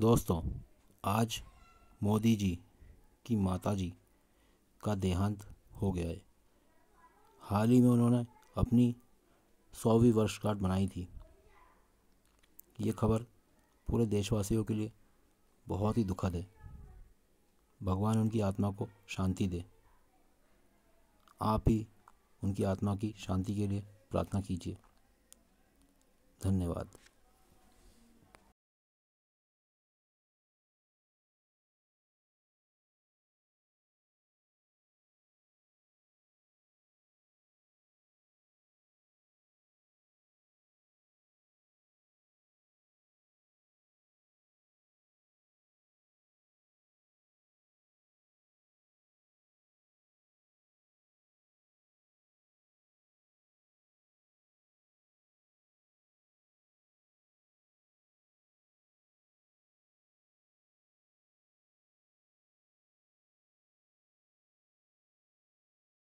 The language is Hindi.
दोस्तों आज मोदी जी की माता जी का देहांत हो गया है हाल ही में उन्होंने अपनी सौवीं वर्षगांठ मनाई थी ये खबर पूरे देशवासियों के लिए बहुत ही दुखद है भगवान उनकी आत्मा को शांति दे आप ही उनकी आत्मा की शांति के लिए प्रार्थना कीजिए धन्यवाद